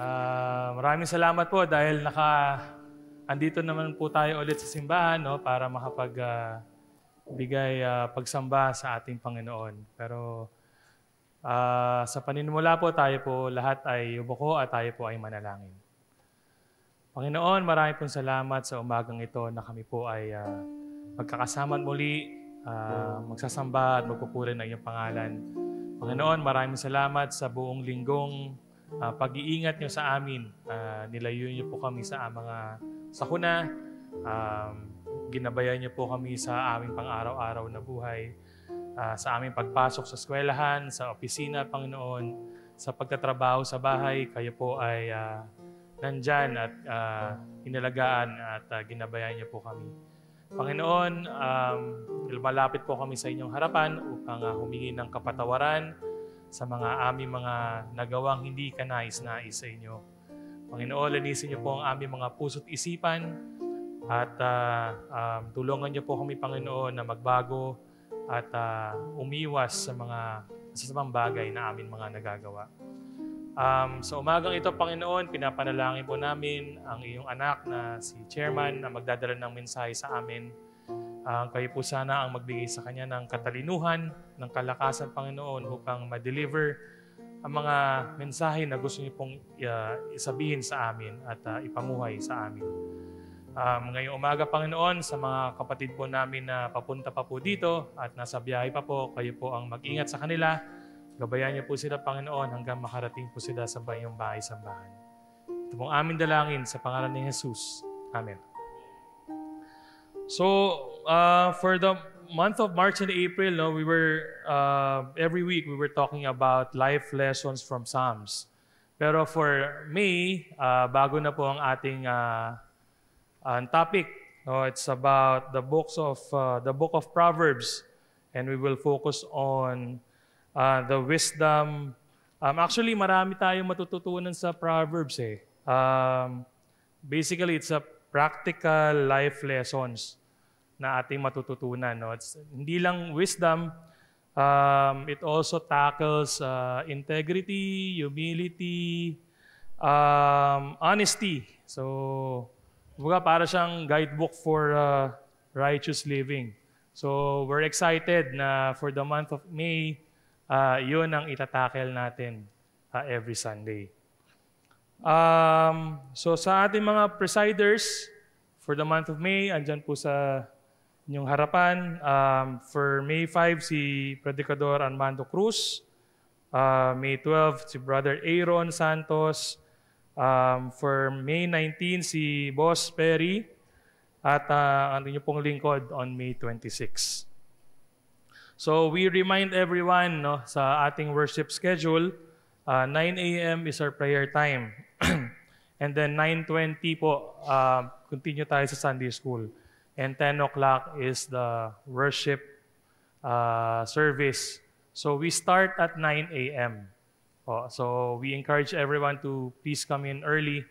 Uh, maraming salamat po dahil naka andito naman po tayo ulit sa simbahan no para makapag uh, bigay uh, pagsamba sa ating Panginoon. Pero uh, sa paninimula po tayo po lahat ay ubuko at tayo po ay manalangin. Panginoon, maraming pong salamat sa umagang ito na kami po ay uh, magkakasama muli, uh, magsasamba at magpupuri ng iyong pangalan. Panginoon, maraming salamat sa buong linggong uh, pag-iingat nyo sa amin. Uh, nilayo nyo po kami sa mga sakuna. Um, ginabayan nyo po kami sa aming pang-araw-araw na buhay. Uh, sa aming pagpasok sa eskwelahan, sa opisina, Panginoon, sa pagtatrabaho sa bahay, kayo po ay uh, nandyan at uh, inalagaan at uh, ginabayan niyo po kami. Panginoon, um, malapit po kami sa inyong harapan upang uh, humingi ng kapatawaran sa mga aming mga nagawang hindi kanais-nais sa inyo. Panginoon, linisin niyo po ang aming mga puso't isipan at uh, um, tulungan niyo po kami, Panginoon, na magbago at uh, umiwas sa mga masasamang bagay na amin mga nagagawa. Um, sa umagang ito, Panginoon, pinapanalangin po namin ang iyong anak na si Chairman na magdadala ng mensahe sa amin Amen. Uh, kayo po sana ang magbigay sa Kanya ng katalinuhan, ng kalakasan, Panginoon, upang ma-deliver ang mga mensahe na gusto niyo pong uh, isabihin sa amin at uh, ipamuhay sa amin. Um, ngayong umaga, Panginoon, sa mga kapatid po namin na papunta pa po dito at nasa biyahe pa po, kayo po ang mag-ingat sa kanila. Gabayan niyo po sila, Panginoon, hanggang makarating po sila sa bayong bahay-sambahan. Ito pong aming dalangin sa pangalan ni Jesus. Amen. So, uh, for the month of March and April, no, we were uh, every week we were talking about life lessons from Psalms. Pero for me, uh, bago na po ang ating uh, ang topic. No, it's about the books of uh, the book of Proverbs, and we will focus on uh, the wisdom. Um, actually, marami tayong matututunan sa Proverbs eh. Um, basically, it's a practical life lessons na ating matututunan. No? It's, hindi lang wisdom, um, it also tackles uh, integrity, humility, um, honesty. So, kumbaga para siyang guidebook for uh, righteous living. So, we're excited na for the month of May, uh, yun ang itatakel natin uh, every Sunday. Um, so, sa ating mga presiders, for the month of May, andyan po sa inyong harapan. Um, for May 5, si Predicador Armando Cruz. Uh, May 12, si Brother Aaron Santos. Um, for May 19, si Boss Perry. At uh, ang inyo pong lingkod on May 26. So we remind everyone no, sa ating worship schedule, uh, 9 a.m. is our prayer time. And then 9.20 po, uh, continue tayo sa Sunday School and 10 o'clock is the worship uh, service. So we start at 9 a.m. Oh, so we encourage everyone to please come in early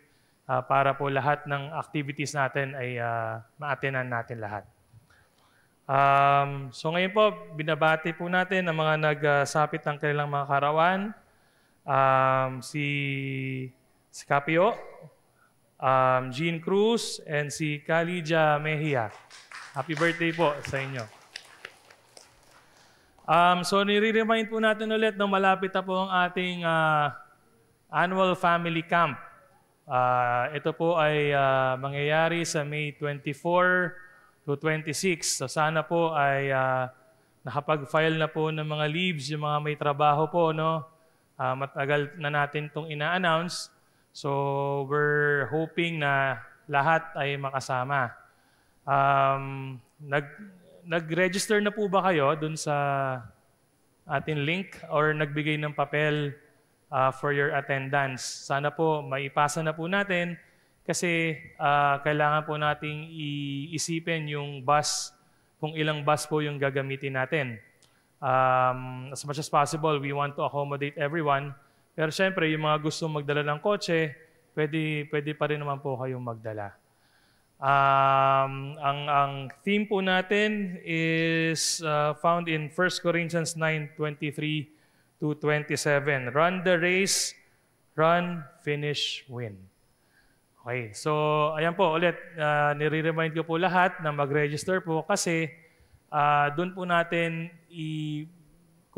uh, para po lahat ng activities natin ay uh, maatenan natin lahat. Um, so ngayon po, binabati po natin ang mga nagsapit ng kanilang mga karawan. Um, si, si Capio, um, Jean Cruz and si Kalija Mejia. Happy birthday po sa inyo. Um, so, nire-remind po natin ulit na malapit na po ang ating uh, annual family camp. Uh, ito po ay uh, mangyayari sa May 24 to 26. So, sana po ay uh, nakapag-file na po ng mga leaves, yung mga may trabaho po, no? Uh, matagal na natin itong ina-announce. So we're hoping na lahat ay makasama. Um, nag, nag-register na po ba kayo dun sa atin link or nagbigay ng papel uh, for your attendance? Sana po maipasa na po natin kasi uh, kailangan po nating iisipin yung bus, kung ilang bus po yung gagamitin natin. Um, as much as possible, we want to accommodate everyone. Pero siyempre, yung mga gusto magdala ng kotse, pwede, pwede pa rin naman po kayong magdala. Um, ang, ang theme po natin is uh, found in 1 Corinthians 9:23 to 27. Run the race, run, finish, win. Okay, so ayan po ulit, uh, nire-remind ko po lahat na mag-register po kasi uh, doon po natin i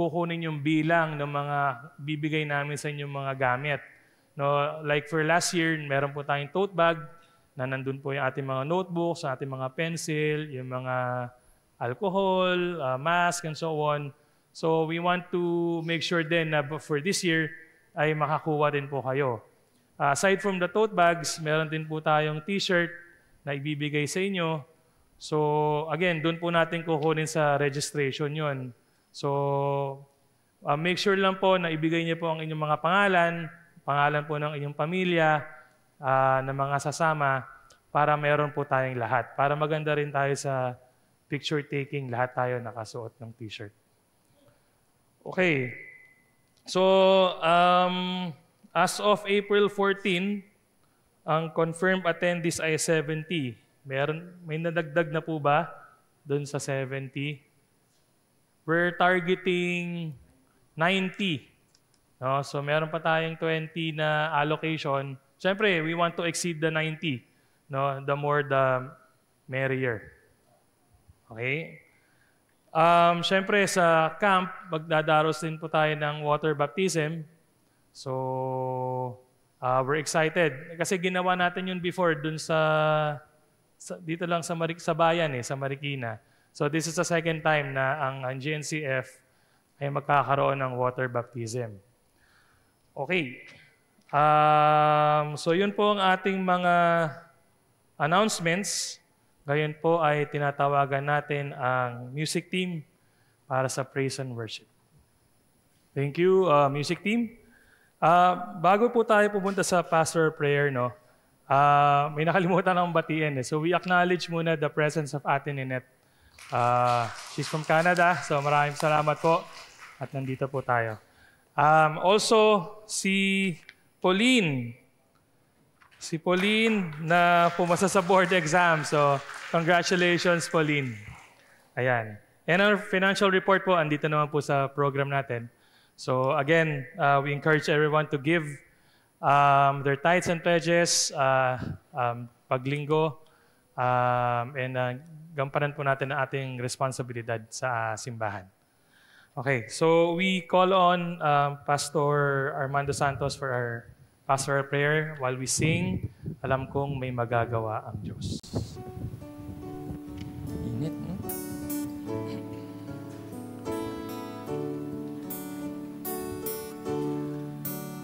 kukunin yung bilang ng mga bibigay namin sa inyong mga gamit. No, like for last year, meron po tayong tote bag na nandun po yung ating mga notebooks, ating mga pencil, yung mga alcohol, uh, mask, and so on. So we want to make sure then na for this year ay makakuha din po kayo. Uh, aside from the tote bags, meron din po tayong t-shirt na ibibigay sa inyo. So again, doon po natin kukunin sa registration yon. So, uh, make sure lang po na ibigay niyo po ang inyong mga pangalan, pangalan po ng inyong pamilya, uh, ng mga sasama, para meron po tayong lahat. Para maganda rin tayo sa picture taking, lahat tayo nakasuot ng t-shirt. Okay. So, um, as of April 14, ang confirmed attendees ay 70. Meron, may nadagdag na po ba doon sa 70? we're targeting 90. No? So meron pa tayong 20 na allocation. Siyempre, we want to exceed the 90. No? The more, the merrier. Okay? Um, Siyempre, sa camp, magdadaros din po tayo ng water baptism. So, uh, we're excited. Kasi ginawa natin yun before dun sa, sa dito lang sa, Marik, sa bayan, eh, sa Marikina. So this is the second time na ang, ang GNCF ay magkakaroon ng water baptism. Okay. Um, so yun po ang ating mga announcements. Ngayon po ay tinatawagan natin ang music team para sa praise and worship. Thank you, uh, music team. Uh, bago po tayo pumunta sa pastor prayer, no, uh, may nakalimutan akong batiin. Eh. So we acknowledge muna the presence of Ate Ninette Uh, she's from Canada, so maraming salamat po. At nandito po tayo. Um, also, si Pauline. Si Pauline na pumasa sa board exam. So, congratulations, Pauline. Ayan. And our financial report po, andito naman po sa program natin. So again, uh, we encourage everyone to give um, their tithes and pledges, uh, um, paglinggo, um, and uh, gampanan po natin ang ating responsibilidad sa simbahan. Okay, so we call on uh, Pastor Armando Santos for our pastoral prayer while we sing. Alam kong may magagawa ang Diyos. Init, no?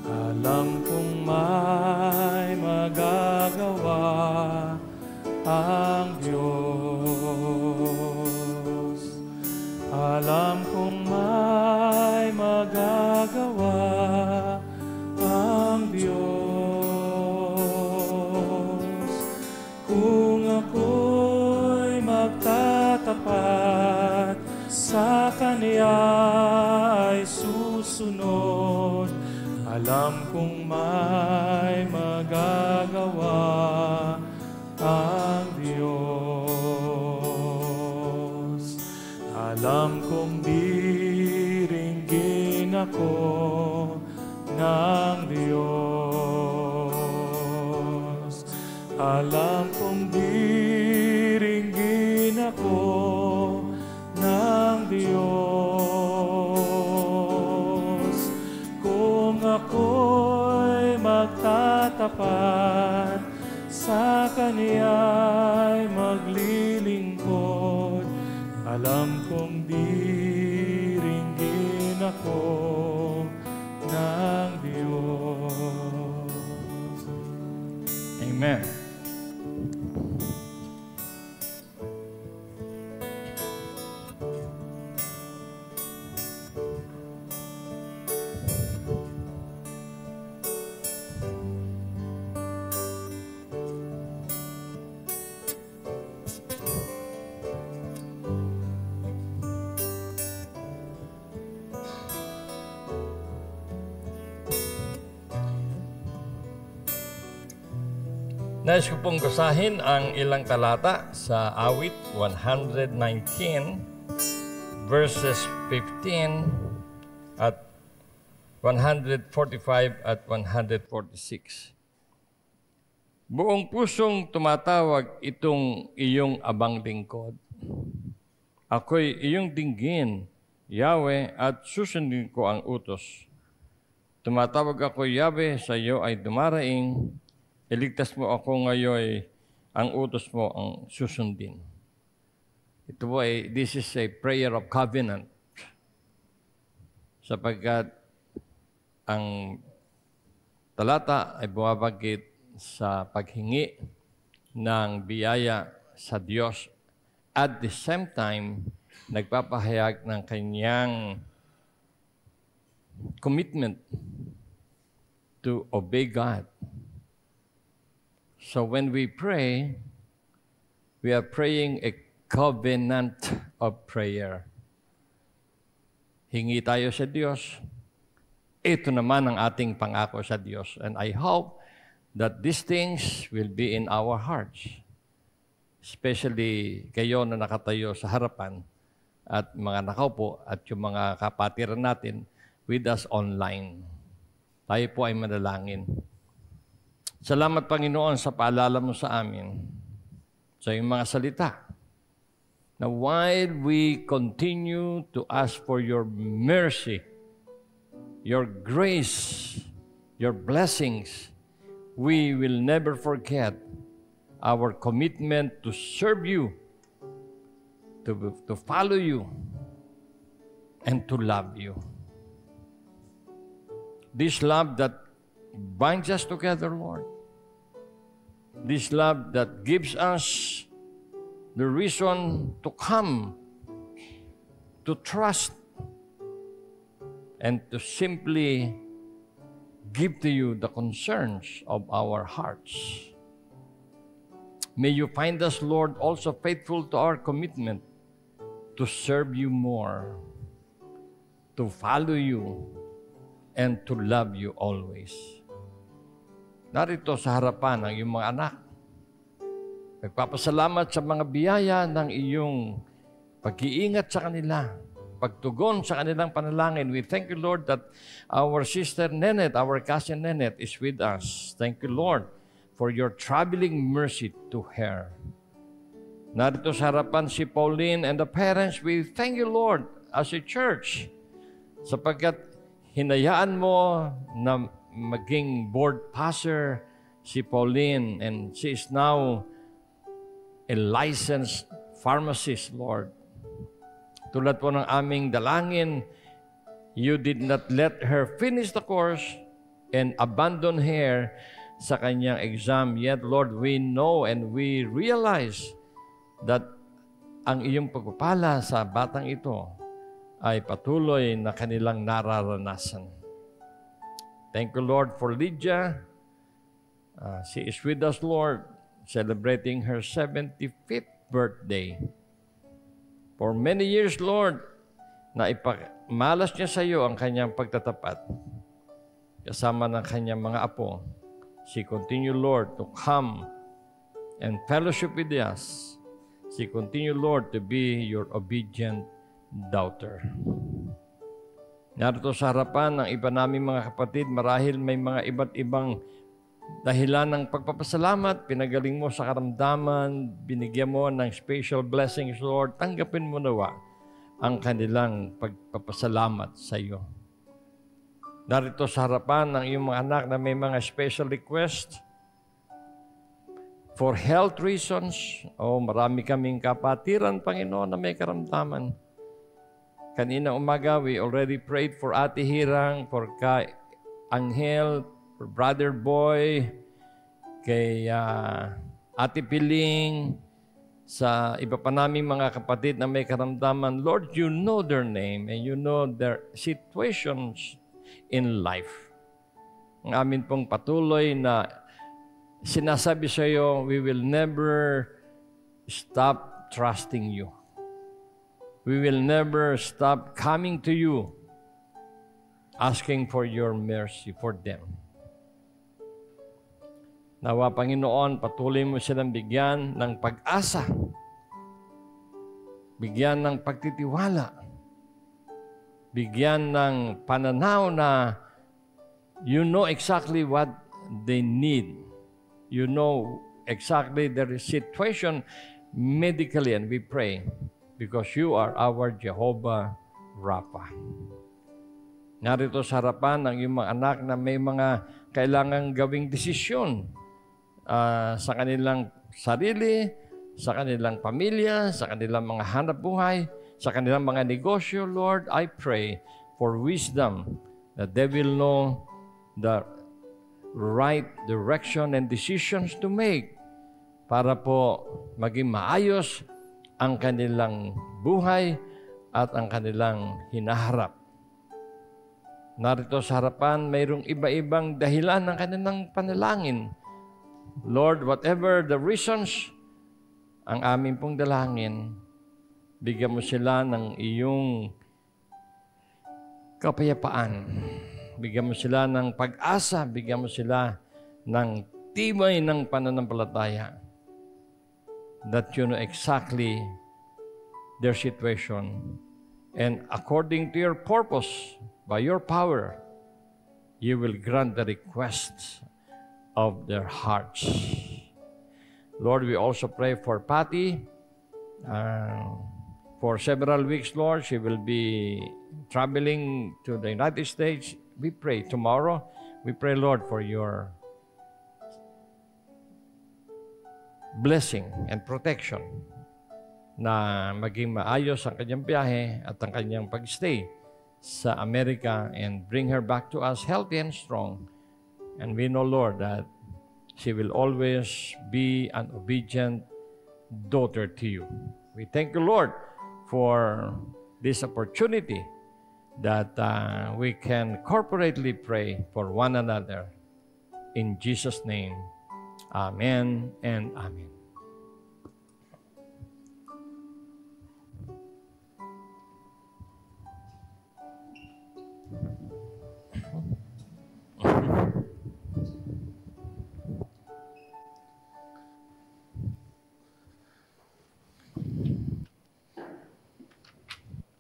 Alam kong may magagawa ang kanya ay susunod. Alam kong may magagawa ang Diyos. Alam kong diringgin ako ng Diyos. Alam pa sa Kanya. Nais ko pong basahin ang ilang talata sa awit 119 verses 15 at 145 at 146. Buong pusong tumatawag itong iyong abang lingkod. Ako'y iyong dinggin, Yahweh, at susundin ko ang utos. Tumatawag ako, Yahweh, sa iyo ay dumaraing Iligtas mo ako ngayon, ang utos mo ang susundin. Ito po ay, this is a prayer of covenant. Sapagkat ang talata ay bumabagit sa paghingi ng biyaya sa Diyos at the same time, nagpapahayag ng kanyang commitment to obey God So when we pray, we are praying a covenant of prayer. Hingi tayo sa Diyos. Ito naman ang ating pangako sa Diyos. And I hope that these things will be in our hearts. Especially kayo na nakatayo sa harapan at mga nakaupo at yung mga kapatiran natin with us online. Tayo po ay manalangin. Salamat Panginoon sa paalala mo sa amin sa iyong mga salita Now, while we continue to ask for your mercy, your grace, your blessings, we will never forget our commitment to serve you, to, to follow you, and to love you. This love that binds us together, Lord. This love that gives us the reason to come, to trust, and to simply give to you the concerns of our hearts. May you find us, Lord, also faithful to our commitment to serve you more, to follow you, and to love you always. narito sa harapan ng iyong mga anak. Nagpapasalamat sa mga biyaya ng iyong pag-iingat sa kanila, pagtugon sa kanilang panalangin. We thank you, Lord, that our sister Nenet, our cousin Nenet, is with us. Thank you, Lord, for your traveling mercy to her. Narito sa harapan si Pauline and the parents. We thank you, Lord, as a church, sapagkat hinayaan mo na maging board passer si Pauline and she is now a licensed pharmacist, Lord. Tulad po ng aming dalangin, you did not let her finish the course and abandon her sa kanyang exam. Yet, Lord, we know and we realize that ang iyong pagpapala sa batang ito ay patuloy na kanilang nararanasan. Thank you, Lord, for Lydia. Uh, she is with us, Lord, celebrating her 75th birthday. For many years, Lord, na ipamalas niya sa iyo ang kanyang pagtatapat kasama ng kanyang mga apo. She continue, Lord, to come and fellowship with us. She continue, Lord, to be your obedient daughter. Narito sa harapan ng iba naming mga kapatid, marahil may mga iba't ibang dahilan ng pagpapasalamat, pinagaling mo sa karamdaman, binigyan mo ng special blessings, Lord, tanggapin mo nawa ang kanilang pagpapasalamat sa iyo. Narito sa harapan ng iyong mga anak na may mga special request for health reasons. Oh, marami kaming kapatiran, Panginoon, na may karamdaman Kanina umaga, we already prayed for Ate Hirang, for kay Angel, for Brother Boy, kay uh, Ate Piling, sa iba pa namin mga kapatid na may karamdaman. Lord, you know their name and you know their situations in life. Ang amin pong patuloy na sinasabi sa iyo, we will never stop trusting you we will never stop coming to you asking for your mercy for them. Nawa, Panginoon, patuloy mo silang bigyan ng pag-asa, bigyan ng pagtitiwala, bigyan ng pananaw na you know exactly what they need. You know exactly their situation medically, and we pray because you are our Jehovah Rapha. Narito sa harapan ng iyong mga anak na may mga kailangang gawing desisyon uh, sa kanilang sarili, sa kanilang pamilya, sa kanilang mga hanap buhay, sa kanilang mga negosyo, Lord, I pray for wisdom that they will know the right direction and decisions to make para po maging maayos ang kanilang buhay at ang kanilang hinaharap. Narito sa harapan, mayroong iba-ibang dahilan ng kanilang panalangin. Lord, whatever the reasons, ang amin pong dalangin, bigyan mo sila ng iyong kapayapaan. Bigyan mo sila ng pag-asa, bigyan mo sila ng tibay ng pananampalataya that you know exactly their situation. And according to your purpose, by your power, you will grant the requests of their hearts. Lord, we also pray for Patty. Uh, for several weeks, Lord, she will be traveling to the United States. We pray tomorrow. We pray, Lord, for your blessing and protection na maging maayos ang kanyang biyahe at ang kanyang pagstay sa Amerika and bring her back to us healthy and strong. And we know, Lord, that she will always be an obedient daughter to you. We thank you, Lord, for this opportunity that uh, we can corporately pray for one another. In Jesus' name, Amen and Amen.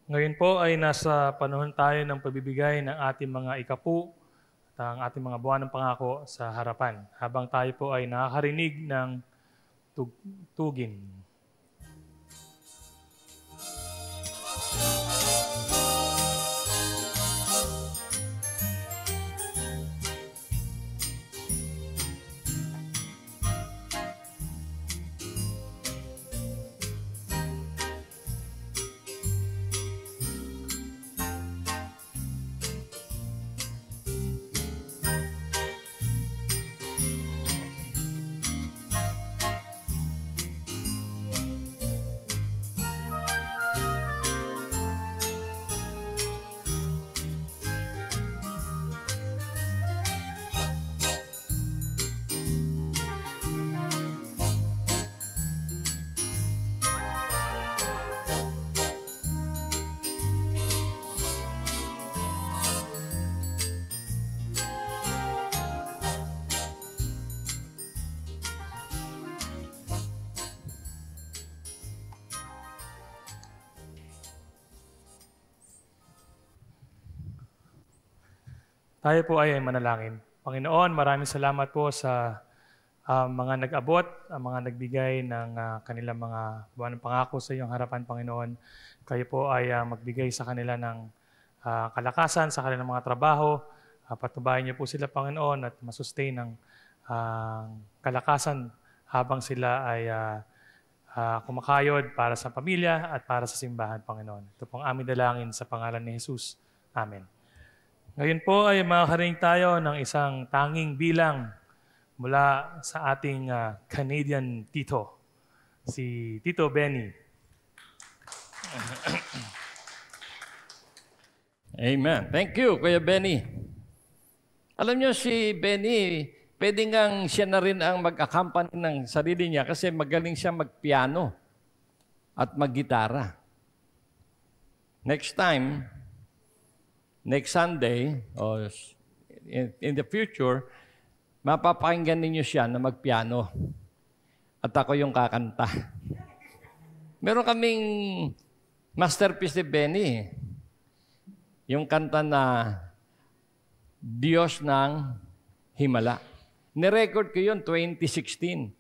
Ngayon po ay nasa panahon tayo ng pagbibigay ng ating mga ikapu ang ating mga buwan ng pangako sa harapan habang tayo po ay nakarinig ng tug- tugin. Tayo po ay manalangin. Panginoon, maraming salamat po sa uh, mga nag-abot, ang mga nagbigay ng uh, kanilang mga buwan ng pangako sa iyong harapan, Panginoon. Kayo po ay uh, magbigay sa kanila ng uh, kalakasan, sa kanilang mga trabaho. Uh, patubayan niyo po sila, Panginoon, at masustain ang uh, kalakasan habang sila ay uh, uh, kumakayod para sa pamilya at para sa simbahan, Panginoon. Ito pong aming dalangin sa pangalan ni Jesus. Amen. Ngayon po ay makakaring tayo ng isang tanging bilang mula sa ating uh, Canadian tito, si Tito Benny. Amen. Thank you, Kuya Benny. Alam niyo si Benny, pwede ngang siya na rin ang mag-accompany ng sarili niya kasi magaling siya magpiano at maggitara. Next time, next Sunday, or in, in the future, mapapakinggan ninyo siya na magpiano. At ako yung kakanta. Meron kaming masterpiece ni Benny. Yung kanta na Diyos ng Himala. Nirecord ko yun 2016.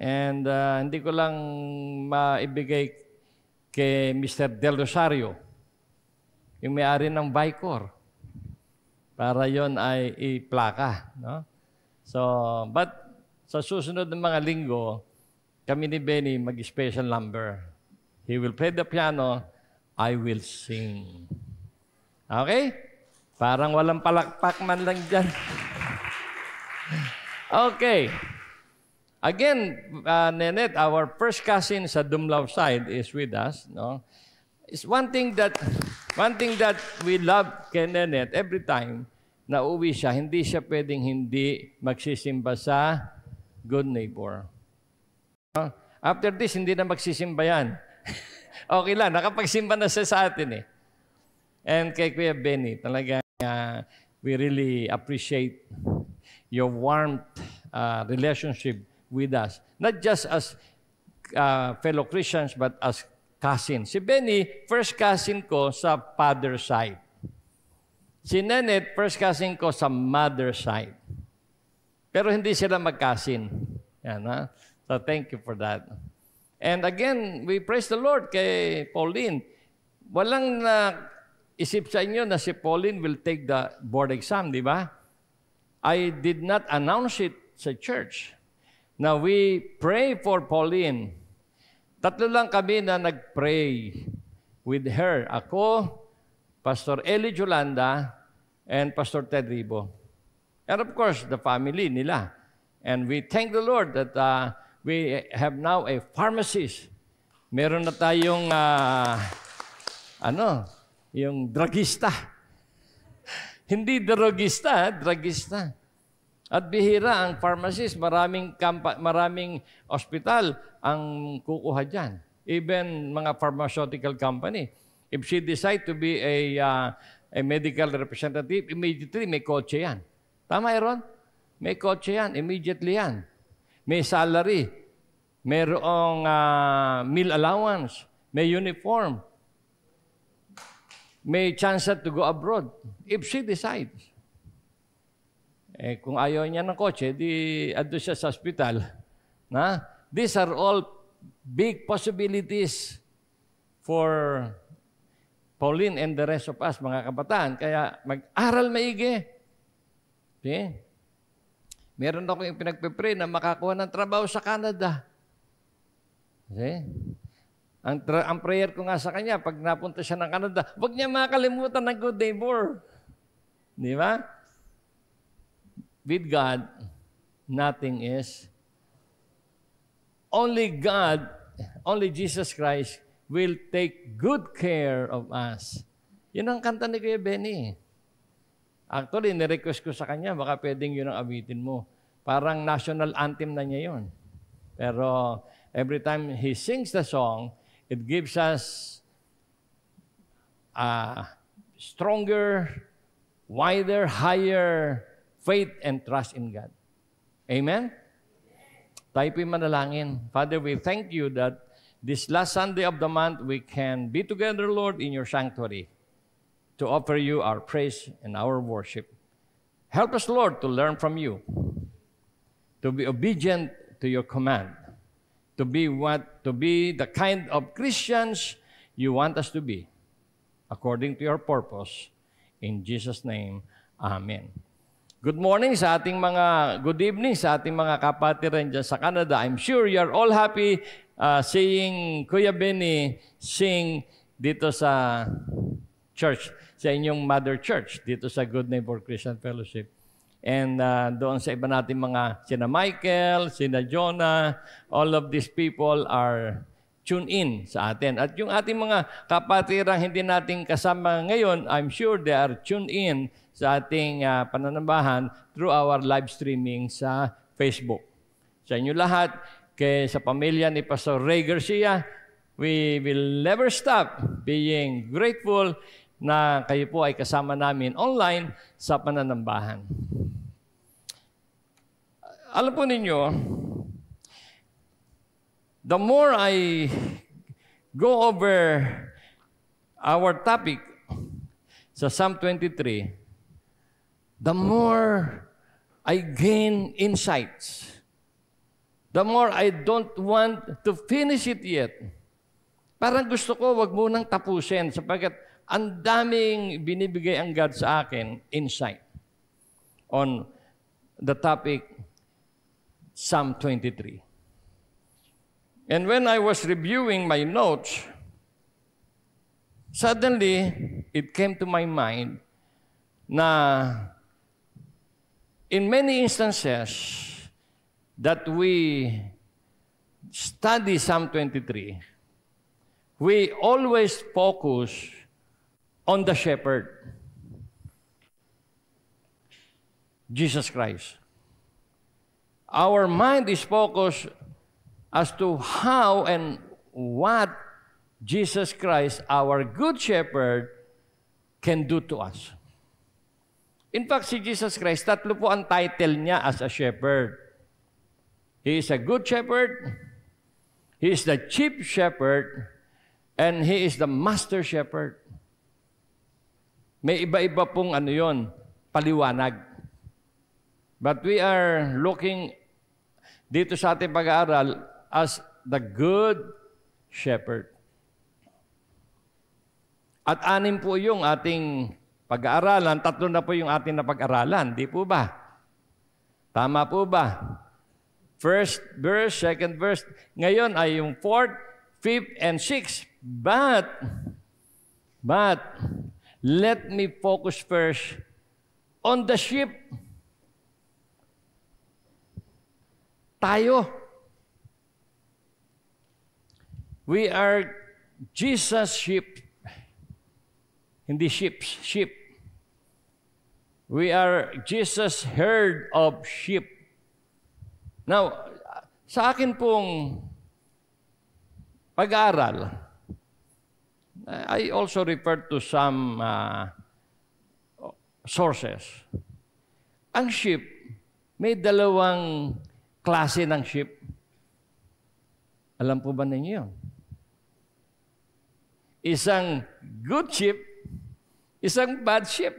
And uh, hindi ko lang maibigay kay Mr. Del Rosario yung may-ari ng Vicor. Para yon ay iplaka. No? So, but sa susunod ng mga linggo, kami ni Benny mag-special number. He will play the piano, I will sing. Okay? Parang walang palakpak man lang dyan. okay. Again, uh, Nenet, our first cousin sa Dumlao side is with us. No? It's one thing that One thing that we love kay Nenet, every time na uwi siya, hindi siya pwedeng hindi magsisimba sa good neighbor. After this, hindi na magsisimba yan. okay lang, nakapagsimba na siya sa atin eh. And kay Kuya Benny, talaga uh, we really appreciate your warm uh, relationship with us. Not just as uh, fellow Christians, but as cousin. Si Benny, first cousin ko sa father side. Si Nenet, first cousin ko sa mother side. Pero hindi sila magkasin. Yan, ha? So thank you for that. And again, we praise the Lord kay Pauline. Walang na isip sa inyo na si Pauline will take the board exam, di ba? I did not announce it sa church. Now we pray for Pauline Tatlo lang kami na nagpray with her. Ako, Pastor Eli Jolanda, and Pastor Ted Ribo. And of course, the family nila. And we thank the Lord that uh, we have now a pharmacist. Meron na tayong, uh, ano, yung dragista. Hindi drogista, dragista. At bihira ang pharmacist, maraming, kampa, maraming ospital ang kukuha dyan. Even mga pharmaceutical company. If she decide to be a, uh, a medical representative, immediately may kotse yan. Tama, Aaron? May kotse yan, immediately yan. May salary, mayroong uh, meal allowance, may uniform, may chance to go abroad if she decides. Eh, kung ayaw niya ng kotse, di ando siya sa hospital. Na? These are all big possibilities for Pauline and the rest of us, mga kabataan. Kaya mag-aral maigi. Okay? Meron ako yung pinagpipray na makakuha ng trabaho sa Canada. Okay? Ang, tra- ang prayer ko nga sa kanya, pag napunta siya ng Canada, huwag niya makalimutan ng good neighbor. Di ba? with God, nothing is. Only God, only Jesus Christ will take good care of us. Yun ang kanta ni Kuya Benny. Actually, nirequest ko sa kanya, baka pwedeng yun ang awitin mo. Parang national anthem na niya yun. Pero every time he sings the song, it gives us a stronger, wider, higher faith and trust in God. Amen? Tayo po'y manalangin. Father, we thank you that this last Sunday of the month, we can be together, Lord, in your sanctuary to offer you our praise and our worship. Help us, Lord, to learn from you, to be obedient to your command, to be what to be the kind of Christians you want us to be, according to your purpose. In Jesus' name, Amen. Good morning sa ating mga, good evening sa ating mga kapatiran dyan sa Canada. I'm sure you're all happy uh, seeing Kuya Benny sing dito sa church, sa inyong mother church, dito sa Good Neighbor Christian Fellowship. And uh, doon sa iba natin mga sina Michael, sina Jonah, all of these people are tune in sa atin. At yung ating mga kapatirang hindi nating kasama ngayon, I'm sure they are tuned in sa ating uh, pananambahan through our live streaming sa Facebook. Sa inyo lahat, kay sa pamilya ni Pastor Ray Garcia, we will never stop being grateful na kayo po ay kasama namin online sa pananambahan. Alam po ninyo, the more I go over our topic sa Psalm 23, the more I gain insights. The more I don't want to finish it yet. Parang gusto ko, wag munang tapusin sapagkat ang daming binibigay ang God sa akin, insight, on the topic Psalm 23. And when I was reviewing my notes, suddenly it came to my mind na in many instances that we study Psalm 23, we always focus on the shepherd, Jesus Christ. Our mind is focused as to how and what Jesus Christ, our Good Shepherd, can do to us. In fact, si Jesus Christ, tatlo po ang title niya as a shepherd. He is a good shepherd, he is the chief shepherd, and he is the master shepherd. May iba-iba pong ano yon, paliwanag. But we are looking dito sa ating pag-aaral as the good shepherd. At anim po yung ating pag-aaralan, tatlo na po yung ating napag-aralan, di po ba? Tama po ba? First verse, second verse, ngayon ay yung fourth, fifth, and sixth. But, but, let me focus first on the sheep. Tayo, We are Jesus sheep. Hindi sheep, sheep. We are Jesus herd of sheep. Now, sa akin pong pag-aaral, I also refer to some uh, sources. Ang sheep, may dalawang klase ng sheep. Alam po ba ninyo yun? Isang good ship, isang bad ship.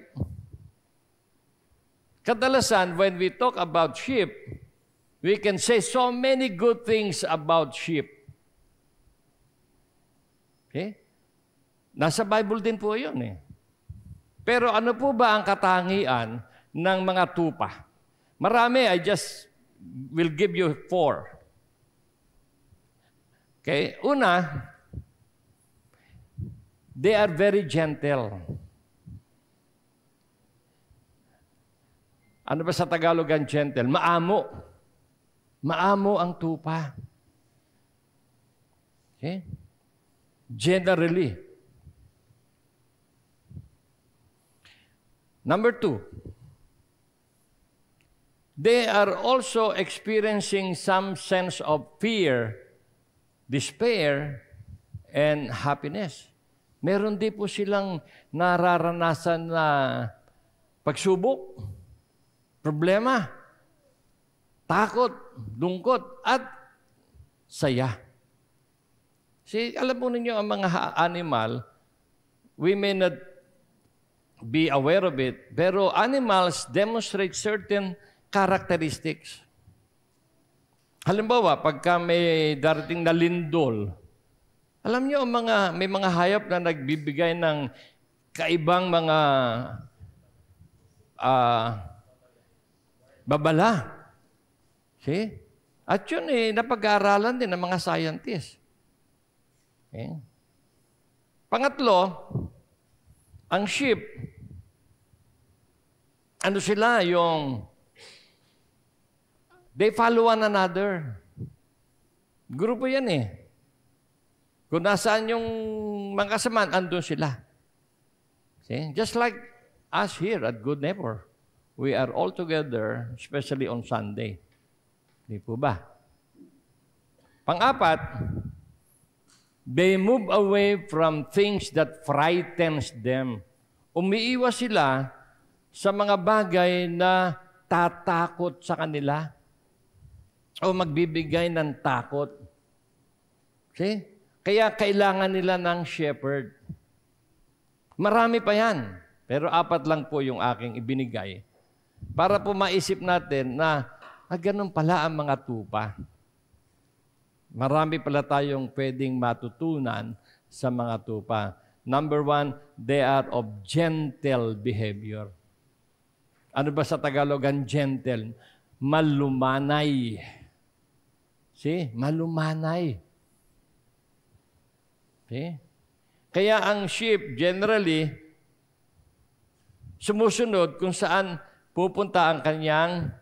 Kadalasan, when we talk about ship, we can say so many good things about ship. Okay? Nasa Bible din po yun eh. Pero ano po ba ang katangian ng mga tupa? Marami, I just will give you four. Okay? Una, They are very gentle. Ano ba sa Tagalog ang gentle? Maamo. Maamo ang tupa. Okay? Generally. Number two, they are also experiencing some sense of fear, despair, and happiness. Meron din po silang nararanasan na pagsubok, problema, takot, lungkot, at saya. Si, alam po ninyo, ang mga animal, we may not be aware of it, pero animals demonstrate certain characteristics. Halimbawa, pagka may darating na lindol, alam niyo, ang mga, may mga hayop na nagbibigay ng kaibang mga uh, babala. See? At yun eh, napag-aaralan din ng mga scientists. Okay? Pangatlo, ang sheep, ano sila yung they follow one another. Grupo yan eh. Kung nasaan yung mga kasamaan, andun sila. See? Just like us here at Good Neighbor, we are all together, especially on Sunday. Di po ba? Pang-apat, they move away from things that frightens them. Umiiwas sila sa mga bagay na tatakot sa kanila o magbibigay ng takot. See? Kaya kailangan nila ng shepherd. Marami pa yan. Pero apat lang po yung aking ibinigay. Para po maisip natin na ah, ganun pala ang mga tupa. Marami pala tayong pwedeng matutunan sa mga tupa. Number one, they are of gentle behavior. Ano ba sa Tagalog ang gentle? Malumanay. See? Malumanay. Okay? Kaya ang sheep generally sumusunod kung saan pupunta ang kanyang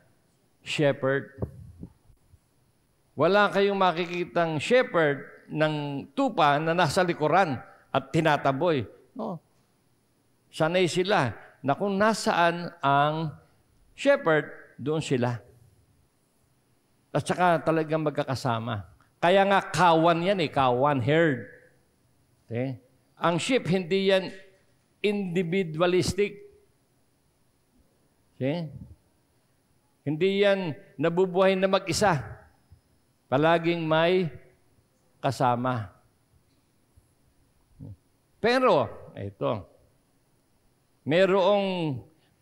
shepherd. Wala kayong makikitang shepherd ng tupa na nasa likuran at tinataboy. No. Sanay sila na kung nasaan ang shepherd, doon sila. At saka talagang magkakasama. Kaya nga kawan yan eh, kawan, herd. Okay? Ang sheep, hindi yan individualistic. Okay? Hindi yan nabubuhay na mag-isa. Palaging may kasama. Pero, ito, merong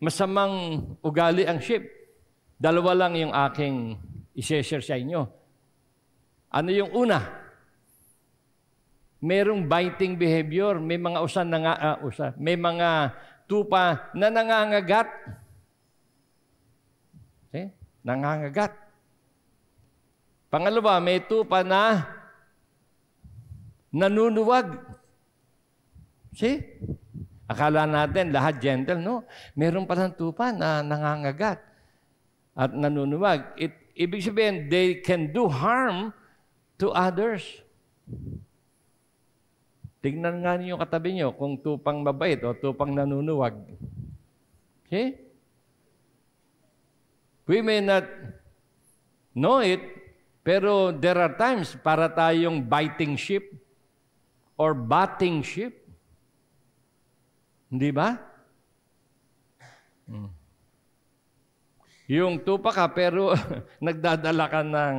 masamang ugali ang sheep. Dalawa lang yung aking isi-share sa inyo. Ano yung una? Merong biting behavior, may mga usa na nga, uh, usa, may mga tupa na nangangagat. Okay? Nangangagat. Pangalawa, may tupa na nanunuwag. See? Akala natin lahat gentle, no? Meron palang tupa na nangangagat at nanunuwag. It, ibig sabihin, they can do harm to others. Tignan nga niyo katabi niyo kung tupang mabait o tupang nanunuwag. Okay? We may not know it, pero there are times para tayong biting ship or batting ship. Hindi ba? Hmm. Yung tupa ka pero nagdadala ka ng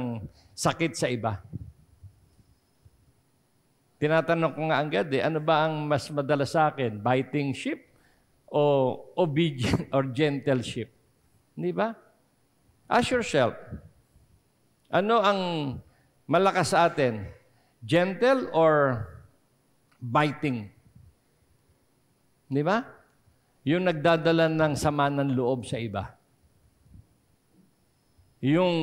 sakit sa iba. Tinatanong ko nga agad eh, ano ba ang mas madalas sa akin? Biting sheep o obedient or gentle sheep? Di ba? Ask yourself, ano ang malakas sa atin? Gentle or biting? Di ba? Yung nagdadala ng sama ng loob sa iba. Yung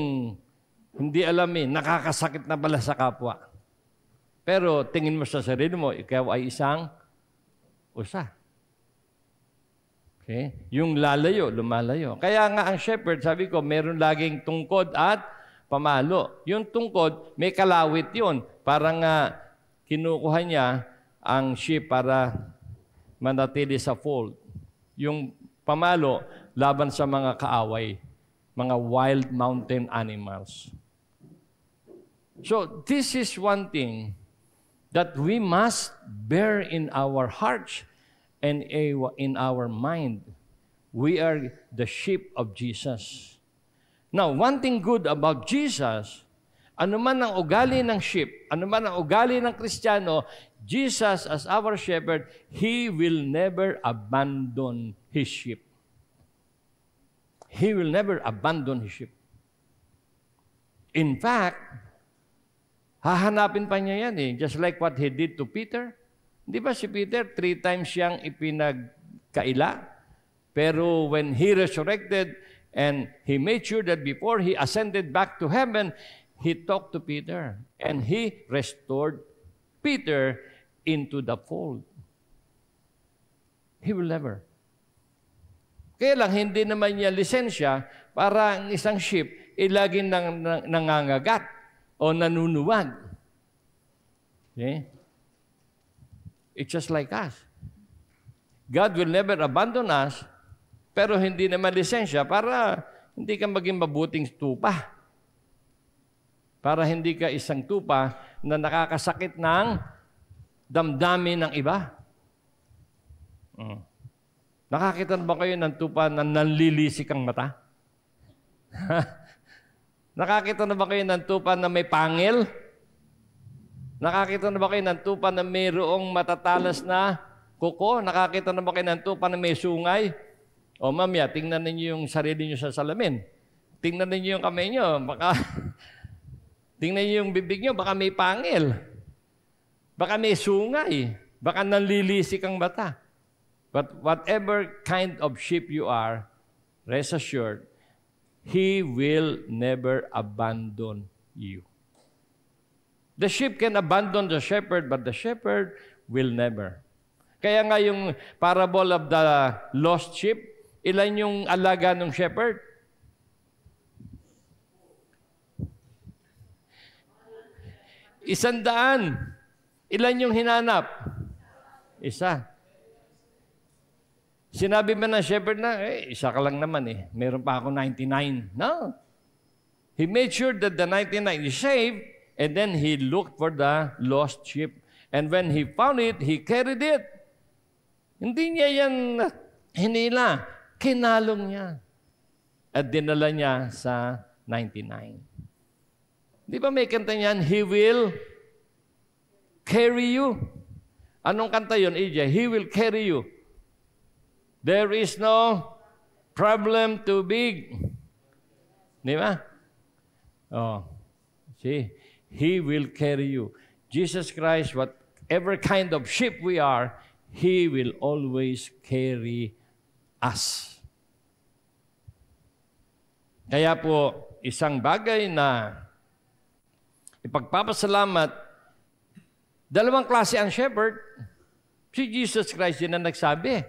hindi alam eh, nakakasakit na pala sa kapwa. Pero tingin mo sa sarili mo, ikaw ay isang usa. Okay? Yung lalayo, lumalayo. Kaya nga ang shepherd, sabi ko, meron laging tungkod at pamalo. Yung tungkod, may kalawit yun. Parang uh, kinukuha niya ang sheep para manatili sa fold. Yung pamalo, laban sa mga kaaway, mga wild mountain animals. So, this is one thing that we must bear in our hearts and in our mind. We are the sheep of Jesus. Now, one thing good about Jesus, ano man ang ugali ng sheep, ano man ang ugali ng Kristiyano, Jesus as our shepherd, He will never abandon His sheep. He will never abandon His sheep. In fact, Hahanapin pa niya yan eh. Just like what he did to Peter. Di ba si Peter, three times siyang ipinagkaila. Pero when he resurrected and he made sure that before he ascended back to heaven, he talked to Peter. And he restored Peter into the fold. He will never. Kaya lang, hindi naman niya lisensya para ang isang ship ilagin laging nang, nang, nangangagat o nanunuwag. See? It's just like us. God will never abandon us, pero hindi naman lisensya para hindi ka maging mabuting tupa. Para hindi ka isang tupa na nakakasakit ng damdamin ng iba. Mm. Nakakita na ba kayo ng tupa na nanlilisik ang mata? Nakakita na ba kayo ng tupa na may pangil? Nakakita na ba kayo ng tupa na mayroong matatalas na kuko? Nakakita na ba kayo ng tupa na may sungay? O mamaya, tingnan ninyo yung sarili niyo sa salamin. Tingnan ninyo yung kamay niyo. Baka, tingnan nyo yung bibig niyo. Baka may pangil. Baka may sungay. Baka nanlilisik ang bata. But whatever kind of sheep you are, rest assured, He will never abandon you. The sheep can abandon the shepherd, but the shepherd will never. Kaya nga yung parable of the lost sheep, ilan yung alaga ng shepherd? Isandaan. Ilan yung hinanap? Isa. Sinabi ba ng shepherd na, eh, isa ka lang naman eh. Meron pa ako 99. No. He made sure that the 99 is saved And then he looked for the lost sheep. And when he found it, he carried it. Hindi niya yan hinila. Kinalong niya. At dinala niya sa 99. Di ba may kanta niyan? He will carry you. Anong kanta yon, AJ? E he will carry you. There is no problem too big. Di ba? Oh, see? He will carry you. Jesus Christ, whatever kind of ship we are, He will always carry us. Kaya po, isang bagay na ipagpapasalamat, dalawang klase ang shepherd. Si Jesus Christ din ang nagsabi.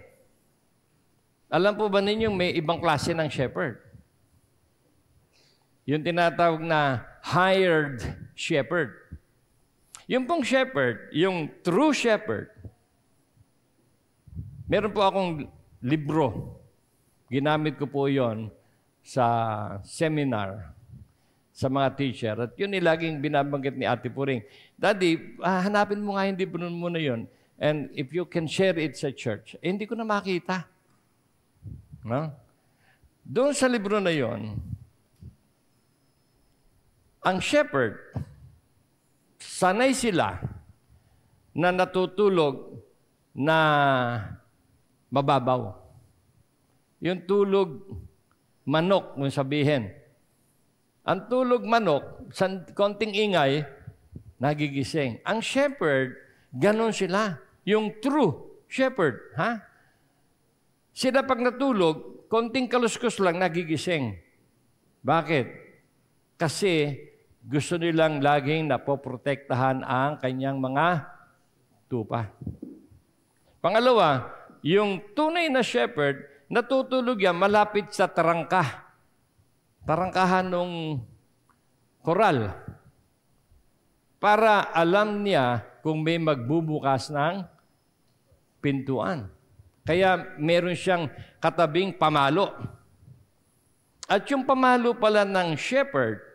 Alam po ba ninyong may ibang klase ng shepherd? Yung tinatawag na hired shepherd. Yung pong shepherd, yung true shepherd, meron po akong libro. Ginamit ko po yon sa seminar sa mga teacher. At yun yung laging binabanggit ni Ate Puring. Daddy, ah, hanapin mo nga yung libro mo na yun. And if you can share it sa church. Eh, hindi ko na makita. No? Doon sa libro na yon, ang shepherd, sanay sila na natutulog na mababaw. Yung tulog manok, kung sabihin. Ang tulog manok, san, konting ingay, nagigising. Ang shepherd, ganon sila. Yung true shepherd, ha? Sila pag natulog, konting kaluskos lang nagigising. Bakit? Kasi gusto nilang laging napoprotektahan ang kanyang mga tupa. Pangalawa, yung tunay na shepherd, natutulog yan malapit sa tarangka. Tarangkahan ng koral. Para alam niya kung may magbubukas ng pintuan. Kaya meron siyang katabing pamalo. At yung pamalo pala ng shepherd,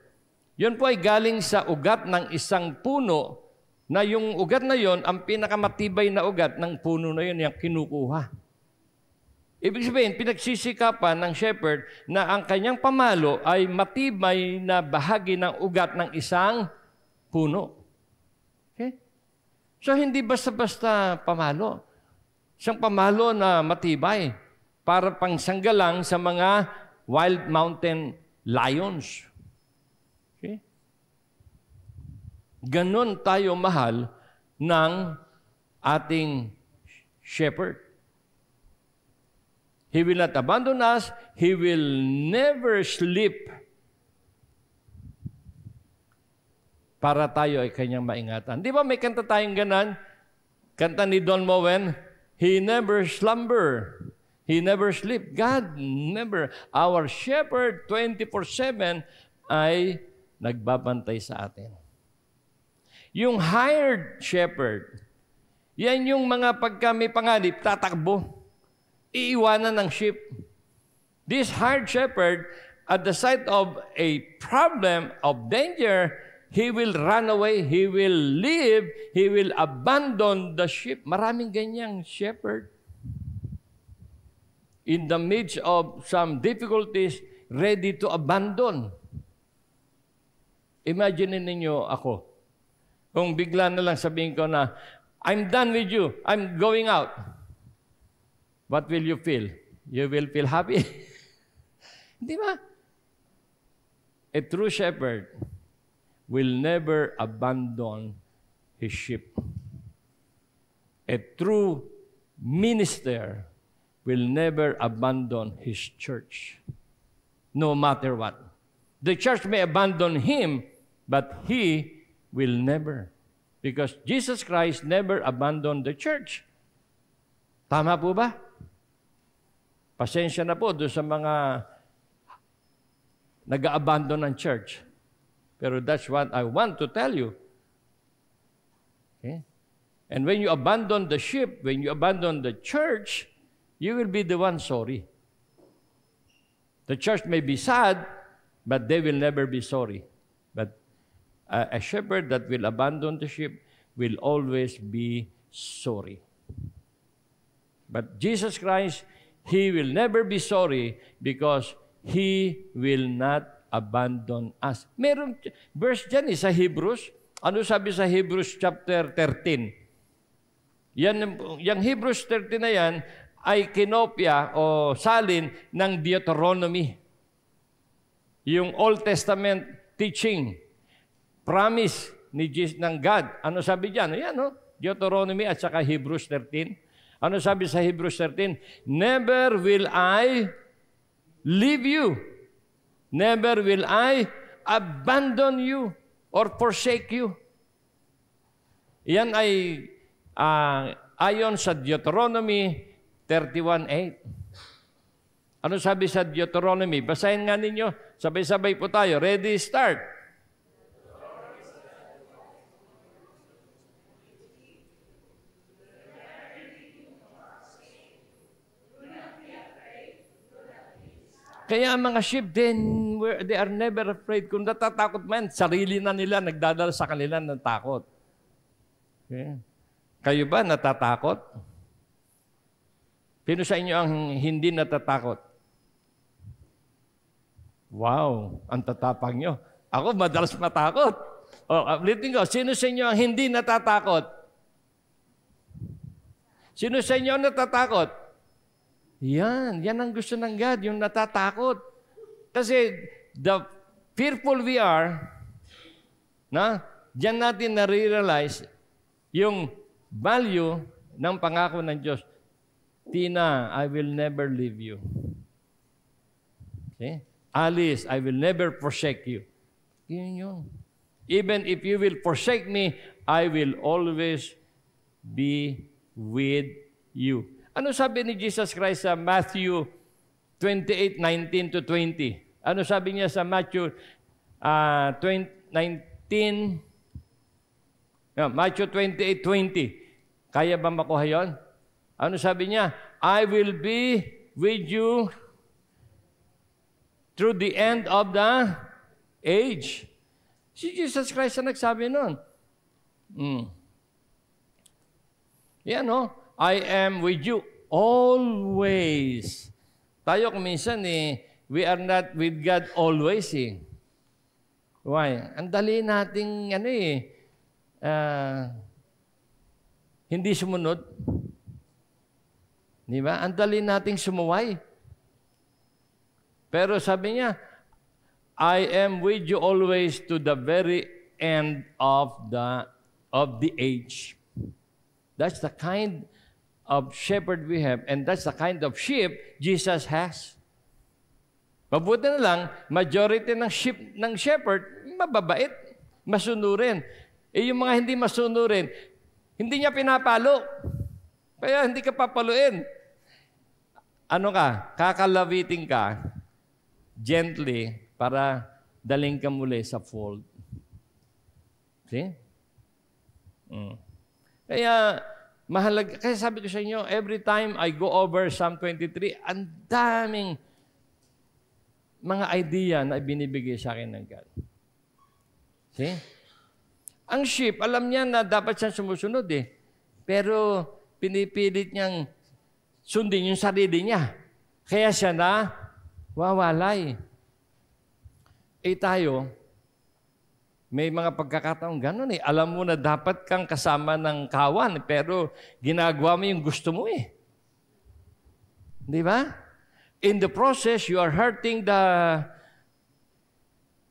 yun po ay galing sa ugat ng isang puno na yung ugat na yon ang pinakamatibay na ugat ng puno na yon yung kinukuha. Ibig sabihin, pinagsisikapan ng shepherd na ang kanyang pamalo ay matibay na bahagi ng ugat ng isang puno. Okay? So, hindi basta-basta pamalo. Siyang pamalo na matibay para pangsanggalang sa mga wild mountain lions. Ganon tayo mahal ng ating shepherd. He will not abandon us. He will never sleep para tayo ay kanyang maingatan. Di ba may kanta tayong ganan? Kanta ni Don Moen, He never slumber. He never sleep. God never. Our shepherd 24-7 ay nagbabantay sa atin. Yung hired shepherd, yan yung mga pagka may panganib, tatakbo. Iiwanan ng sheep. This hired shepherd, at the sight of a problem of danger, he will run away, he will leave, he will abandon the sheep. Maraming ganyang shepherd. In the midst of some difficulties, ready to abandon. Imagine ninyo ako Kung bigla na lang sabihin ko na, I'm done with you. I'm going out. What will you feel? You will feel happy. Di ba? A true shepherd will never abandon his sheep. A true minister will never abandon his church, no matter what. The church may abandon him, but he will never. Because Jesus Christ never abandoned the church. Tama po ba? Pasensya na po do sa mga nag-abandon ng church. Pero that's what I want to tell you. Okay? And when you abandon the ship, when you abandon the church, you will be the one sorry. The church may be sad, but they will never be sorry. Uh, a shepherd that will abandon the sheep will always be sorry. But Jesus Christ, He will never be sorry because He will not abandon us. Merong verse dyan eh, sa Hebrews. Ano sabi sa Hebrews chapter 13? Yan, yung Hebrews 13 na yan ay kinopya o salin ng Deuteronomy. Yung Old Testament teaching promise ni Jesus, ng God. Ano sabi diyan? Ayan, no? Deuteronomy at saka Hebrews 13. Ano sabi sa Hebrews 13? Never will I leave you. Never will I abandon you or forsake you. Yan ay uh, ayon sa Deuteronomy 31.8. Ano sabi sa Deuteronomy? Basahin nga ninyo. Sabay-sabay po tayo. Ready, start. Kaya ang mga sheep, then, they are never afraid. Kung natatakot man, sarili na nila, nagdadala sa kanila ng takot. Okay. Kayo ba natatakot? Pero sa inyo ang hindi natatakot? Wow, ang tatapang nyo. Ako, madalas matakot. O, oh, ulitin ko, sino sa inyo ang hindi natatakot? Sino sa inyo ang natatakot? Yan, yan ang gusto ng God, yung natatakot. Kasi the fearful we are, na, diyan natin na-realize yung value ng pangako ng Diyos. Tina, I will never leave you. Okay? Alice, I will never forsake you. Yun yun. Even if you will forsake me, I will always be with you. Ano sabi ni Jesus Christ sa Matthew 28:19 to 20? Ano sabi niya sa Matthew uh, 20, 19, no, Matthew 28:20. Kaya ba makuha yon? Ano sabi niya? I will be with you through the end of the age. Si Jesus Christ ang nagsabi noon. Mm. Yan, no? I am with you always. Tayo kuminsan eh, we are not with God always eh. Why? Ang dali nating ano eh, uh, hindi sumunod. Di ba? Ang dali nating sumuway. Pero sabi niya, I am with you always to the very end of the of the age. That's the kind of shepherd we have, and that's the kind of sheep Jesus has. Mabuti na lang, majority ng sheep ng shepherd, mababait, masunurin. Eh yung mga hindi masunurin, hindi niya pinapalo. Kaya hindi ka papaluin. Ano ka? Kakalawitin ka gently para daling ka muli sa fold. See? Mm. Kaya Mahalaga. Kasi sabi ko sa inyo, every time I go over Psalm 23, ang daming mga idea na binibigay sa akin ng God. See? Ang sheep, alam niya na dapat siya sumusunod eh. Pero pinipilit niyang sundin yung sarili niya. Kaya siya na wawalay. Eh tayo, may mga pagkakataong ganun eh. Alam mo na dapat kang kasama ng kawan, pero ginagawa mo yung gusto mo eh. Di ba? In the process, you are hurting the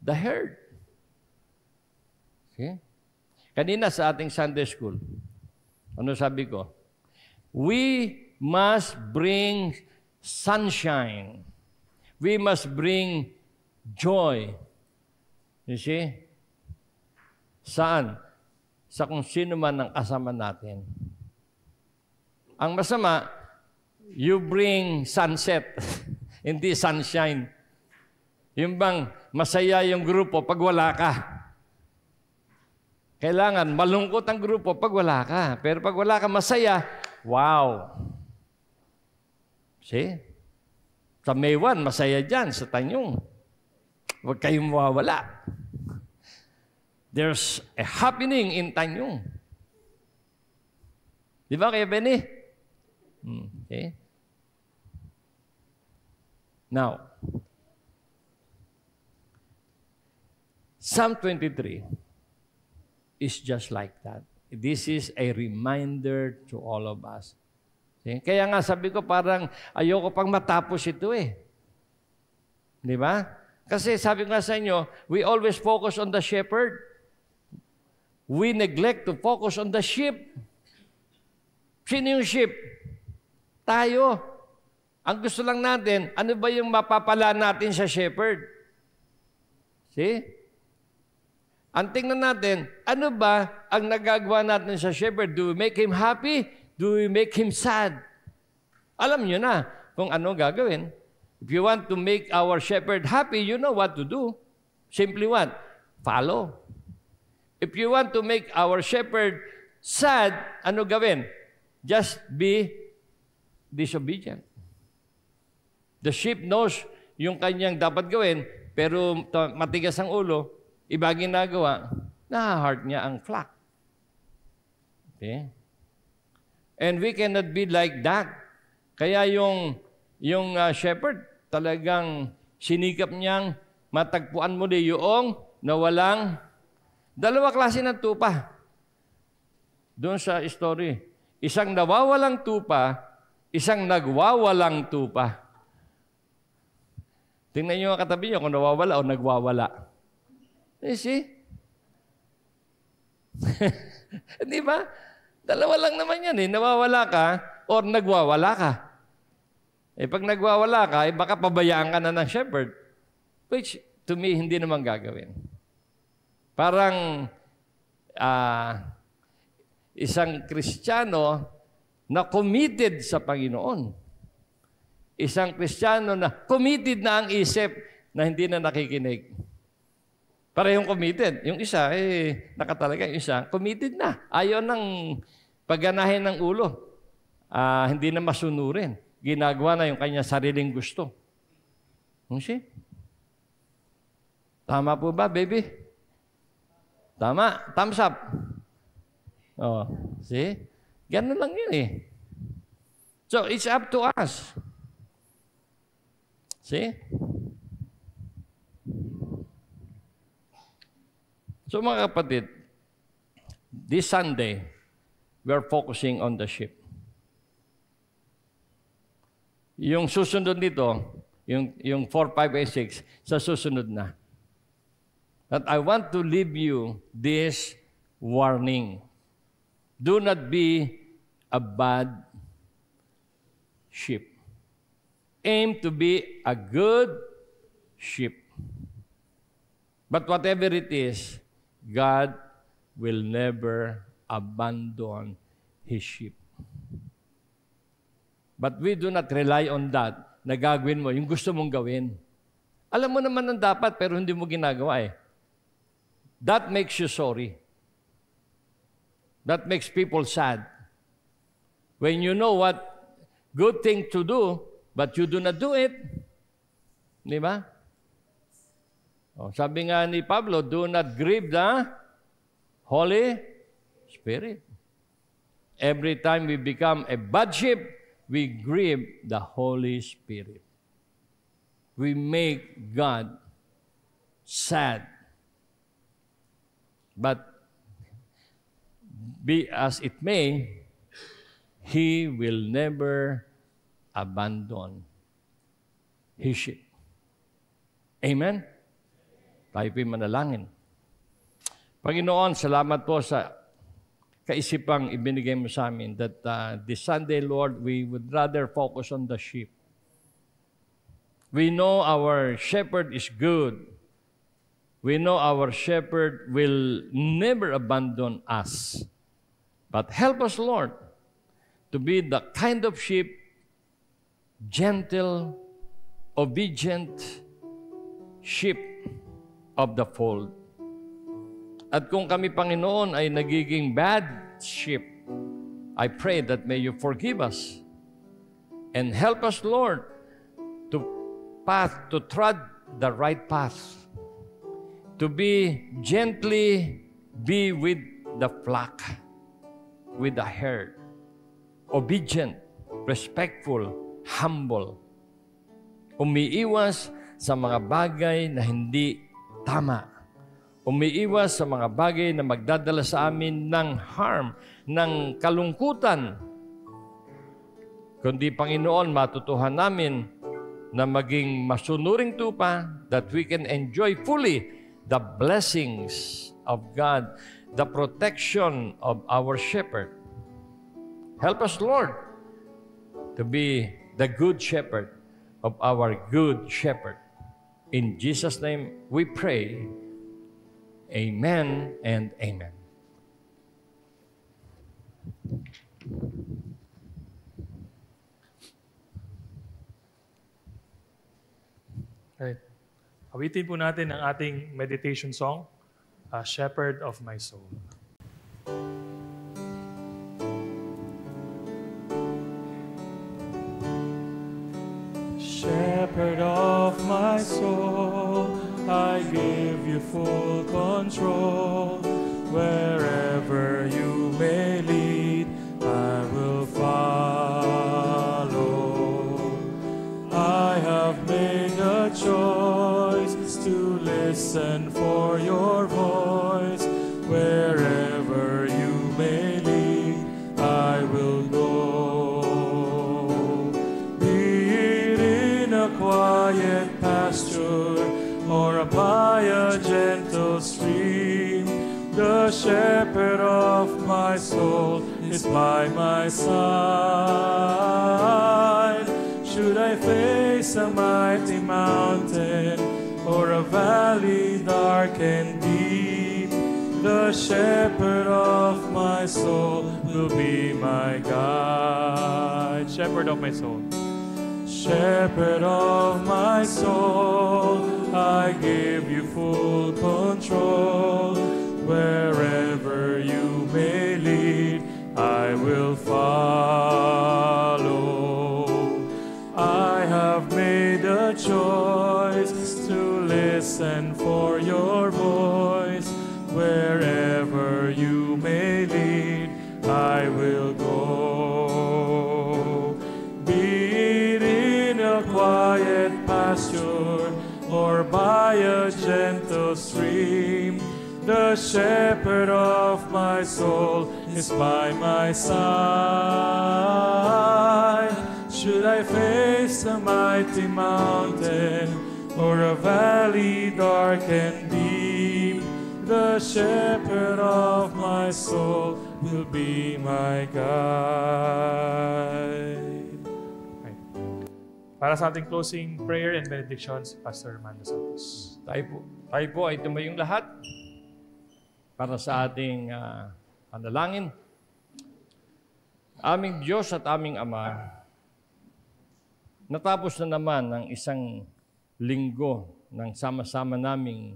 the herd. Okay? Kanina sa ating Sunday school, ano sabi ko? We must bring sunshine. We must bring joy. You see? Saan? Sa kung sino man ang kasama natin. Ang masama, you bring sunset, hindi sunshine. Yung bang masaya yung grupo pag wala ka. Kailangan malungkot ang grupo pag wala ka. Pero pag wala ka masaya, wow. See? Sa Maywan, masaya dyan. Sa Tanyong, huwag kayong mawawala. There's a happening in Tanyong. Di ba, Kuya Benny? Hmm, okay. Now, Psalm 23 is just like that. This is a reminder to all of us. Okay? Kaya nga sabi ko parang ayoko pang matapos ito eh. Di ba? Kasi sabi ko nga sa inyo, we always focus on the shepherd we neglect to focus on the sheep. Sino yung sheep? Tayo. Ang gusto lang natin, ano ba yung mapapala natin sa shepherd? See? Ang tingnan natin, ano ba ang nagagawa natin sa shepherd? Do we make him happy? Do we make him sad? Alam nyo na kung ano gagawin. If you want to make our shepherd happy, you know what to do. Simply what? Follow. If you want to make our shepherd sad, ano gawin? Just be disobedient. The sheep knows yung kanyang dapat gawin, pero matigas ang ulo, iba ginagawa, nahaheart niya ang flock. Okay? And we cannot be like that. Kaya yung, yung uh, shepherd, talagang sinikap niyang matagpuan muli yung nawalang Dalawa klase ng tupa. Doon sa story. Isang nawawalang tupa, isang nagwawalang tupa. Tingnan niyo ang katabi niyo kung nawawala o nagwawala. You eh, see? Di ba? Dalawa lang naman yan eh. Nawawala ka or nagwawala ka. Eh pag nagwawala ka, eh baka pabayaan ka na ng shepherd. Which to me, hindi naman gagawin. Parang uh, isang Kristiyano na committed sa Panginoon. Isang Kristiyano na committed na ang isip na hindi na nakikinig. Parehong committed. Yung isa, eh, nakatalaga yung isa, committed na. Ayaw ng pagganahin ng ulo. Uh, hindi na masunurin. Ginagawa na yung kanya sariling gusto. Yung siya. Tama po ba, baby? Tama. Thumbs up. Oh, see? Ganun lang yun eh. So, it's up to us. See? So mga kapatid, this Sunday, we're focusing on the ship. Yung susunod nito, yung, yung 4, 5, 8, 6, sa susunod na that I want to leave you this warning. Do not be a bad sheep. Aim to be a good sheep. But whatever it is, God will never abandon His sheep. But we do not rely on that na gagawin mo yung gusto mong gawin. Alam mo naman ang dapat pero hindi mo ginagawa eh. That makes you sorry. That makes people sad. When you know what good thing to do, but you do not do it. Di ba? O, oh, sabi nga ni Pablo, do not grieve the Holy Spirit. Every time we become a bad sheep, we grieve the Holy Spirit. We make God sad. But be as it may, He will never abandon His sheep. Amen? Tayo po'y manalangin. Panginoon, salamat po sa kaisipang ibinigay mo sa amin that uh, this Sunday, Lord, we would rather focus on the sheep. We know our shepherd is good we know our shepherd will never abandon us. But help us, Lord, to be the kind of sheep, gentle, obedient sheep of the fold. At kung kami, Panginoon, ay nagiging bad sheep, I pray that may you forgive us and help us, Lord, to path, to tread the right path to be gently be with the flock, with the herd, obedient, respectful, humble. Umiiwas sa mga bagay na hindi tama. Umiiwas sa mga bagay na magdadala sa amin ng harm, ng kalungkutan. Kundi Panginoon, matutuhan namin na maging masunuring tupa that we can enjoy fully the blessings of God, the protection of our shepherd. Help us, Lord, to be the good shepherd of our good shepherd. In Jesus' name we pray. Amen and amen. Awitin po natin ang ating meditation song, A Shepherd of My Soul. Shepherd of my soul, I give you full control. Wherever you may lead, I will follow. I have made a choice listen for your voice wherever you may lead I will go be it in a quiet pasture or by a gentle stream the shepherd of my soul is by my side should I face a mighty mountain for a valley dark and deep, the shepherd of my soul will be my guide. Shepherd of my soul. Shepherd of my soul, I give you full control. Wherever you may lead, I will follow. listen for your voice. Wherever you may lead, I will go. Be it in a quiet pasture or by a gentle stream, the shepherd of my soul is by my side. Should I face a mighty mountain? O'er a valley dark and deep, the shepherd of my soul will be my guide. Para sa ating closing prayer and benediction, si Pastor Armando Santos. Tayo po, tayo po ay tumayong lahat para sa ating uh, panalangin. Aming Diyos at aming Ama, natapos na naman ang isang linggo ng sama-sama naming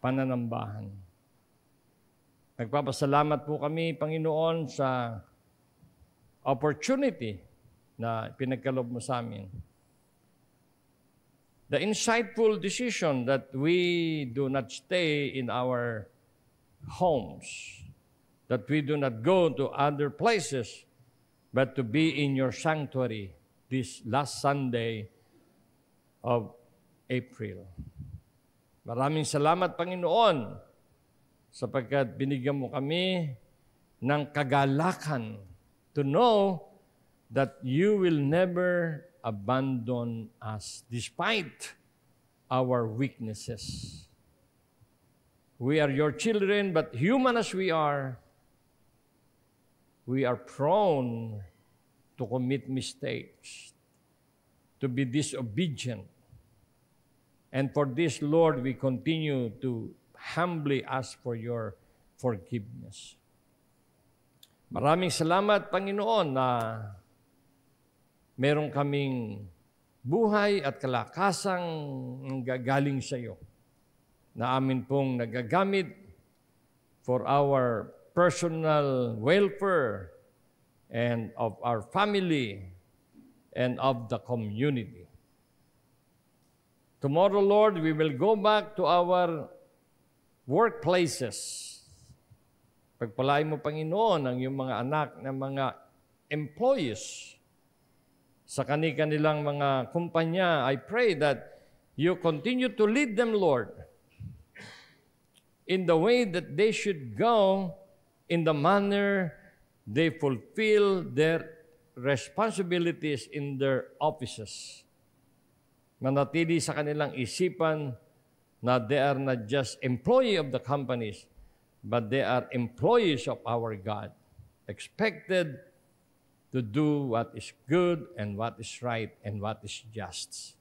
pananambahan. Nagpapasalamat po kami, Panginoon, sa opportunity na pinagkalob mo sa amin. The insightful decision that we do not stay in our homes, that we do not go to other places, but to be in your sanctuary this last Sunday of April. Maraming salamat, Panginoon, sapagkat binigyan mo kami ng kagalakan to know that you will never abandon us despite our weaknesses. We are your children, but human as we are, we are prone to commit mistakes, to be disobedient. And for this, Lord, we continue to humbly ask for your forgiveness. Maraming salamat, Panginoon, na meron kaming buhay at kalakasang gagaling sa iyo na amin pong nagagamit for our personal welfare and of our family and of the community. Tomorrow, Lord, we will go back to our workplaces. Pagpalain mo, Panginoon, ang iyong mga anak na mga employees sa kani kanilang mga kumpanya. I pray that you continue to lead them, Lord, in the way that they should go in the manner they fulfill their responsibilities in their offices. Manatili sa kanilang isipan na they are not just employee of the companies, but they are employees of our God, expected to do what is good and what is right and what is just.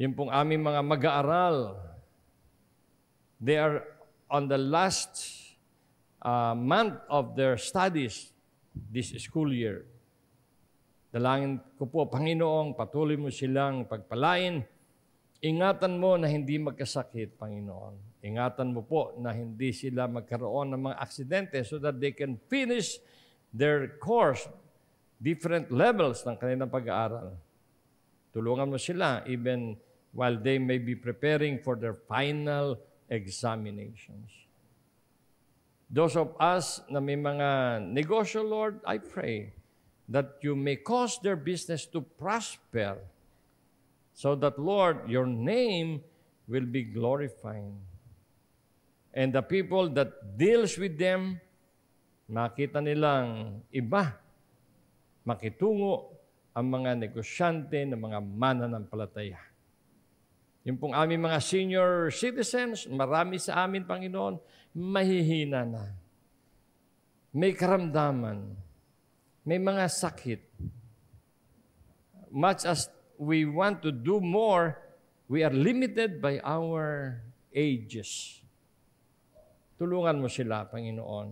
Yung pong aming mga mag-aaral, they are on the last uh, month of their studies, this school year. Dalangin ko po, Panginoong, patuloy mo silang pagpalain. Ingatan mo na hindi magkasakit, Panginoon. Ingatan mo po na hindi sila magkaroon ng mga aksidente so that they can finish their course, different levels ng kanilang pag-aaral. Tulungan mo sila even while they may be preparing for their final examinations. Those of us na may mga negosyo, Lord, I pray that you may cause their business to prosper so that, Lord, your name will be glorified. And the people that deals with them, makita nilang iba, makitungo ang mga negosyante ng mga mana ng palataya. Yung pong aming mga senior citizens, marami sa amin, Panginoon, mahihina na. May karamdaman. May mga sakit. Much as we want to do more, we are limited by our ages. Tulungan mo sila, Panginoon,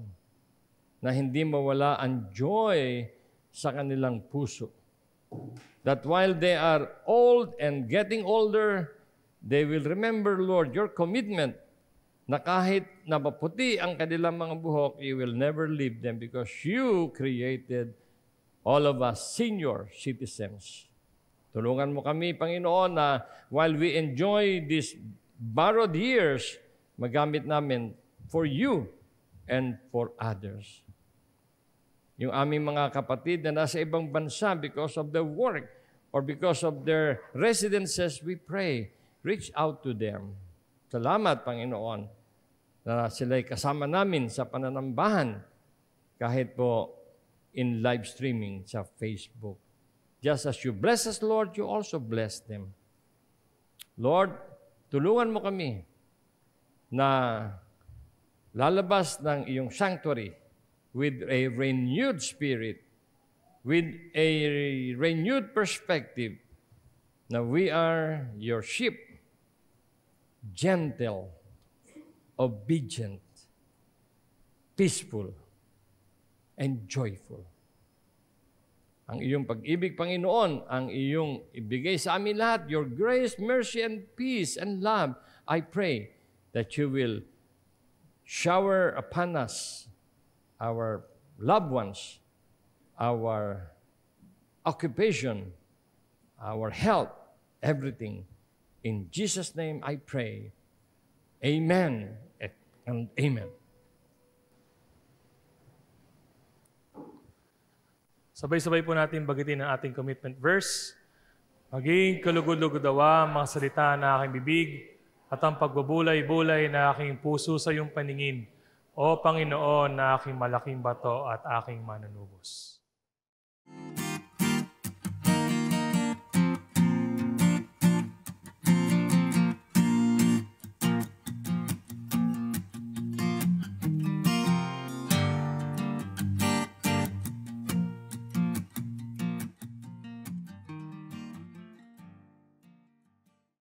na hindi mawala ang joy sa kanilang puso. That while they are old and getting older, they will remember, Lord, your commitment na kahit napaputi ang kanilang mga buhok, you will never leave them because you created all of us senior citizens. Tulungan mo kami, Panginoon, na while we enjoy these borrowed years, magamit namin for you and for others. Yung aming mga kapatid na nasa ibang bansa because of their work or because of their residences, we pray, reach out to them. Salamat, Panginoon, na sila'y kasama namin sa pananambahan kahit po in live streaming sa Facebook. Just as you bless us, Lord, you also bless them. Lord, tulungan mo kami na lalabas ng iyong sanctuary with a renewed spirit, with a renewed perspective na we are your sheep, gentle, obedient, peaceful, and joyful. Ang iyong pag-ibig, Panginoon, ang iyong ibigay sa amin lahat, your grace, mercy, and peace, and love, I pray that you will shower upon us, our loved ones, our occupation, our health, everything. In Jesus' name I pray. Amen and amen. Sabay-sabay po natin bagitin ang ating commitment verse. Maging kalugod-lugod dawa ang mga salita na aking bibig at ang pagbubulay-bulay na aking puso sa iyong paningin. O Panginoon na aking malaking bato at aking mananubos. Music